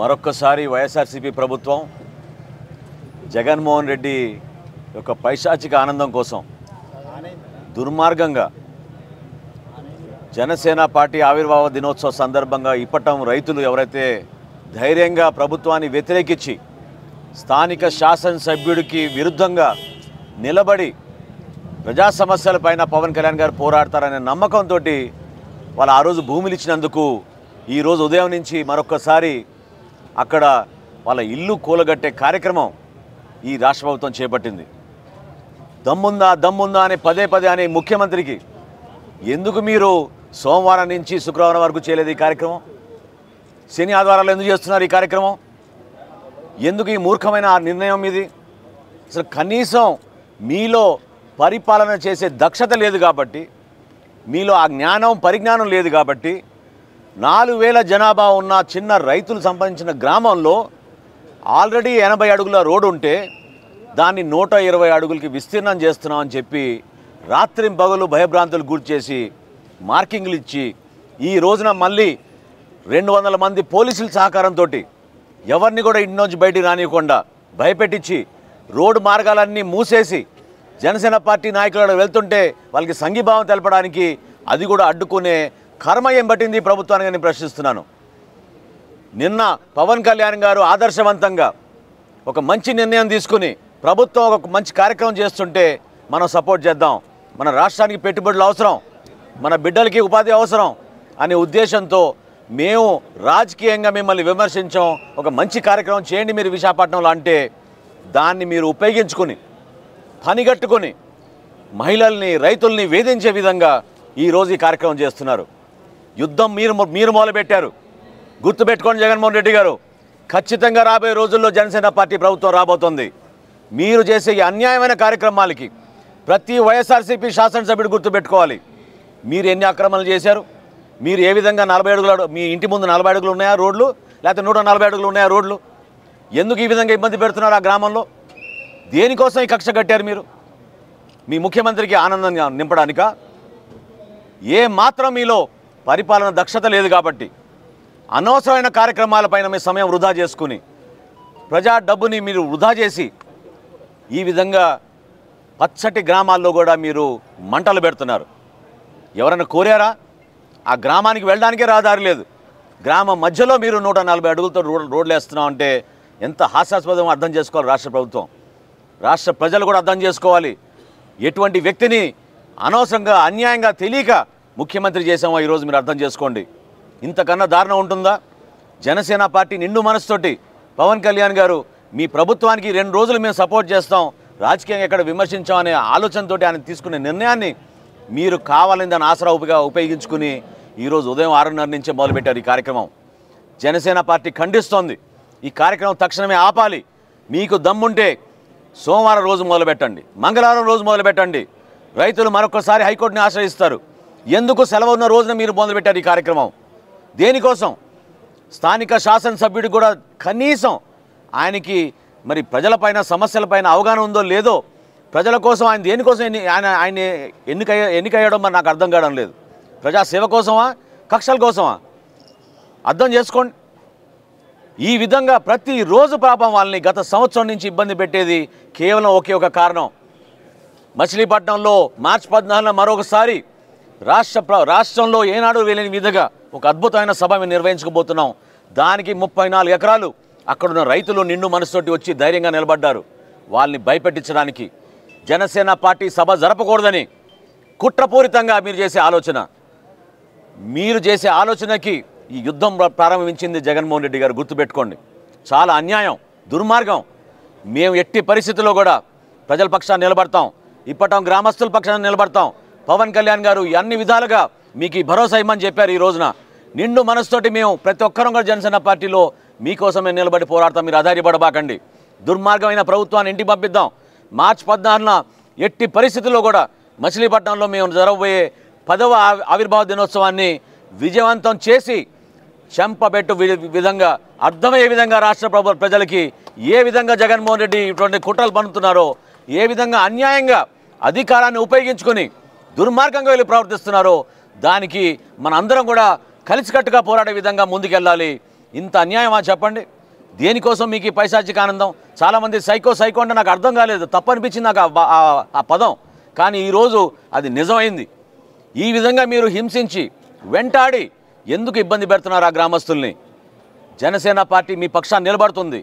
మరొక్కసారి వైఎస్ఆర్సీపీ ప్రభుత్వం జగన్మోహన్ రెడ్డి యొక్క పైశాచిక ఆనందం కోసం దుర్మార్గంగా జనసేన పార్టీ ఆవిర్భావ దినోత్సవ సందర్భంగా ఇప్పటం రైతులు ఎవరైతే ధైర్యంగా ప్రభుత్వాన్ని వ్యతిరేకించి స్థానిక శాసనసభ్యుడికి విరుద్ధంగా నిలబడి ప్రజా సమస్యలపైన పవన్ కళ్యాణ్ గారు పోరాడతారనే నమ్మకంతో వాళ్ళు ఆ రోజు భూములు ఇచ్చినందుకు ఈరోజు ఉదయం నుంచి మరొకసారి అక్కడ వాళ్ళ ఇల్లు కూలగట్టే కార్యక్రమం ఈ రాష్ట్ర ప్రభుత్వం చేపట్టింది దమ్ముందా దమ్ముందా అనే పదే పదే అనే ముఖ్యమంత్రికి ఎందుకు మీరు సోమవారం నుంచి శుక్రవారం వరకు చేయలేదు ఈ కార్యక్రమం శని ఆధ్వారాలు ఎందుకు చేస్తున్నారు ఈ కార్యక్రమం ఎందుకు ఈ మూర్ఖమైన నిర్ణయం ఇది అసలు కనీసం మీలో పరిపాలన చేసే దక్షత లేదు కాబట్టి మీలో ఆ జ్ఞానం పరిజ్ఞానం లేదు కాబట్టి నాలుగు వేల జనాభా ఉన్న చిన్న రైతులు సంబంధించిన గ్రామంలో ఆల్రెడీ ఎనభై అడుగుల రోడ్డు ఉంటే దాన్ని నూట ఇరవై అడుగులకి విస్తీర్ణం చేస్తున్నామని చెప్పి రాత్రి పగలు భయభ్రాంతులు గురి చేసి మార్కింగ్లు ఇచ్చి ఈ రోజున మళ్ళీ రెండు వందల మంది పోలీసుల సహకారంతో ఎవరిని కూడా నుంచి బయటికి రానియకుండా భయపెట్టించి రోడ్డు మార్గాలన్నీ మూసేసి జనసేన పార్టీ నాయకులు వెళ్తుంటే వాళ్ళకి సంఘీభావం తెలపడానికి అది కూడా అడ్డుకునే కర్మ ఏం పట్టింది ప్రభుత్వానికి నేను ప్రశ్నిస్తున్నాను నిన్న పవన్ కళ్యాణ్ గారు ఆదర్శవంతంగా ఒక మంచి నిర్ణయం తీసుకుని ప్రభుత్వం ఒక మంచి కార్యక్రమం చేస్తుంటే మనం సపోర్ట్ చేద్దాం మన రాష్ట్రానికి పెట్టుబడులు అవసరం మన బిడ్డలకి ఉపాధి అవసరం అనే ఉద్దేశంతో మేము రాజకీయంగా మిమ్మల్ని విమర్శించాం ఒక మంచి కార్యక్రమం చేయండి మీరు విశాఖపట్నంలో అంటే దాన్ని మీరు ఉపయోగించుకొని పనిగట్టుకొని మహిళల్ని రైతుల్ని వేధించే విధంగా ఈరోజు ఈ కార్యక్రమం చేస్తున్నారు యుద్ధం మీరు మీరు మొదలుపెట్టారు గుర్తుపెట్టుకోండి జగన్మోహన్ రెడ్డి గారు ఖచ్చితంగా రాబోయే రోజుల్లో జనసేన పార్టీ ప్రభుత్వం రాబోతోంది మీరు చేసే అన్యాయమైన కార్యక్రమాలకి ప్రతి వైఎస్ఆర్సీపీ శాసనసభ్యుడు గుర్తుపెట్టుకోవాలి మీరు ఎన్ని అక్రమాలు చేశారు మీరు ఏ విధంగా నలభై అడుగులు మీ ఇంటి ముందు నలభై అడుగులు ఉన్నాయా రోడ్లు లేకపోతే నూట నలభై అడుగులు ఉన్నాయా రోడ్లు ఎందుకు ఈ విధంగా ఇబ్బంది పెడుతున్నారు ఆ గ్రామంలో దేనికోసం ఈ కక్ష కట్టారు మీరు మీ ముఖ్యమంత్రికి ఆనందంగా నింపడానిక ఏ మాత్రం మీలో పరిపాలన దక్షత లేదు కాబట్టి అనవసరమైన కార్యక్రమాలపైన మీ సమయం వృధా చేసుకుని ప్రజా డబ్బుని మీరు వృధా చేసి ఈ విధంగా పచ్చటి గ్రామాల్లో కూడా మీరు మంటలు పెడుతున్నారు ఎవరైనా కోరారా ఆ గ్రామానికి వెళ్ళడానికే రహదారి లేదు గ్రామ మధ్యలో మీరు నూట నలభై అడుగులతో రోడ్ రోడ్లు వేస్తున్నాం అంటే ఎంత హాస్యాస్పదం అర్థం చేసుకోవాలి రాష్ట్ర ప్రభుత్వం రాష్ట్ర ప్రజలు కూడా అర్థం చేసుకోవాలి ఎటువంటి వ్యక్తిని అనవసరంగా అన్యాయంగా తెలియక ముఖ్యమంత్రి చేసామో ఈరోజు మీరు అర్థం చేసుకోండి ఇంతకన్నా దారుణం ఉంటుందా జనసేన పార్టీ నిండు మనసుతోటి పవన్ కళ్యాణ్ గారు మీ ప్రభుత్వానికి రెండు రోజులు మేము సపోర్ట్ చేస్తాం రాజకీయంగా ఎక్కడ విమర్శించామనే ఆలోచనతో ఆయన తీసుకునే నిర్ణయాన్ని మీరు కావాలని దాని ఆసరా ఉపయోగ ఉపయోగించుకుని ఈరోజు ఉదయం ఆరున్నర నుంచే మొదలుపెట్టారు ఈ కార్యక్రమం జనసేన పార్టీ ఖండిస్తోంది ఈ కార్యక్రమం తక్షణమే ఆపాలి మీకు దమ్ముంటే సోమవారం రోజు మొదలుపెట్టండి మంగళవారం రోజు మొదలుపెట్టండి రైతులు మరొకసారి హైకోర్టుని ఆశ్రయిస్తారు ఎందుకు సెలవు ఉన్న రోజున మీరు మొదలుపెట్టారు ఈ కార్యక్రమం దేనికోసం స్థానిక శాసనసభ్యుడు కూడా కనీసం ఆయనకి మరి ప్రజలపైన సమస్యలపైన అవగాహన ఉందో లేదో ప్రజల కోసం ఆయన దేనికోసం ఎన్ని ఆయన ఆయన ఎన్నిక ఎన్నికయ్యడం మరి నాకు అర్థం కావడం లేదు ప్రజాసేవ కోసమా కక్షల కోసమా అర్థం చేసుకోండి ఈ విధంగా ప్రతిరోజు పాపం వాళ్ళని గత సంవత్సరం నుంచి ఇబ్బంది పెట్టేది కేవలం ఒకే ఒక కారణం మచిలీపట్నంలో మార్చి పద్నాలుగున మరొకసారి రాష్ట్ర రాష్ట్రంలో ఏనాడు వెళ్ళని విధంగా ఒక అద్భుతమైన సభ మేము నిర్వహించుకోబోతున్నాం దానికి ముప్పై నాలుగు ఎకరాలు అక్కడున్న రైతులు నిండు మనసుతోటి వచ్చి ధైర్యంగా నిలబడ్డారు వాళ్ళని భయపెట్టించడానికి జనసేన పార్టీ సభ జరపకూడదని కుట్రపూరితంగా మీరు చేసే ఆలోచన మీరు చేసే ఆలోచనకి ఈ యుద్ధం ప్రారంభించింది జగన్మోహన్ రెడ్డి గారు గుర్తుపెట్టుకోండి చాలా అన్యాయం దుర్మార్గం మేము ఎట్టి పరిస్థితుల్లో కూడా ప్రజల పక్షాన్ని నిలబడతాం ఇప్పటం గ్రామస్తుల పక్షాన్ని నిలబడతాం పవన్ కళ్యాణ్ గారు అన్ని విధాలుగా మీకు ఈ భరోసా ఇమ్మని చెప్పారు ఈ రోజున నిండు మనసుతోటి మేము ప్రతి ఒక్కరం కూడా జనసేన పార్టీలో మీకోసమే నిలబడి పోరాడతాం మీరు ఆధారపడబాకండి దుర్మార్గమైన ప్రభుత్వాన్ని ఇంటికి పంపిద్దాం మార్చి పద్నాలుగున ఎట్టి పరిస్థితుల్లో కూడా మచిలీపట్నంలో మేము జరగబోయే పదవ ఆవిర్భావ దినోత్సవాన్ని విజయవంతం చేసి చెంపబెట్టు విధంగా అర్థమయ్యే విధంగా రాష్ట్ర ప్రజలకి ఏ విధంగా జగన్మోహన్ రెడ్డి ఇటువంటి కుట్రలు పన్నుతున్నారో ఏ విధంగా అన్యాయంగా అధికారాన్ని ఉపయోగించుకొని దుర్మార్గంగా వెళ్ళి ప్రవర్తిస్తున్నారో దానికి అందరం కూడా కలిసికట్టుగా పోరాడే విధంగా ముందుకెళ్ళాలి ఇంత అన్యాయమా చెప్పండి దేనికోసం మీకు ఈ పైశాచిక ఆనందం చాలామంది సైకో సైకో అంటే నాకు అర్థం కాలేదు తప్పనిపించింది నాకు ఆ పదం కానీ ఈరోజు అది నిజమైంది ఈ విధంగా మీరు హింసించి వెంటాడి ఎందుకు ఇబ్బంది పెడుతున్నారు ఆ గ్రామస్తుల్ని జనసేన పార్టీ మీ పక్షాన్ని నిలబడుతుంది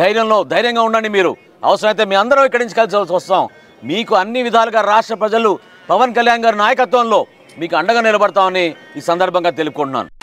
ధైర్యంలో ధైర్యంగా ఉండండి మీరు అవసరమైతే మీ అందరం ఇక్కడి నుంచి కలిసి వస్తాం మీకు అన్ని విధాలుగా రాష్ట్ర ప్రజలు పవన్ కళ్యాణ్ గారి నాయకత్వంలో మీకు అండగా నిలబడతామని ఈ సందర్భంగా తెలుపుకుంటున్నాను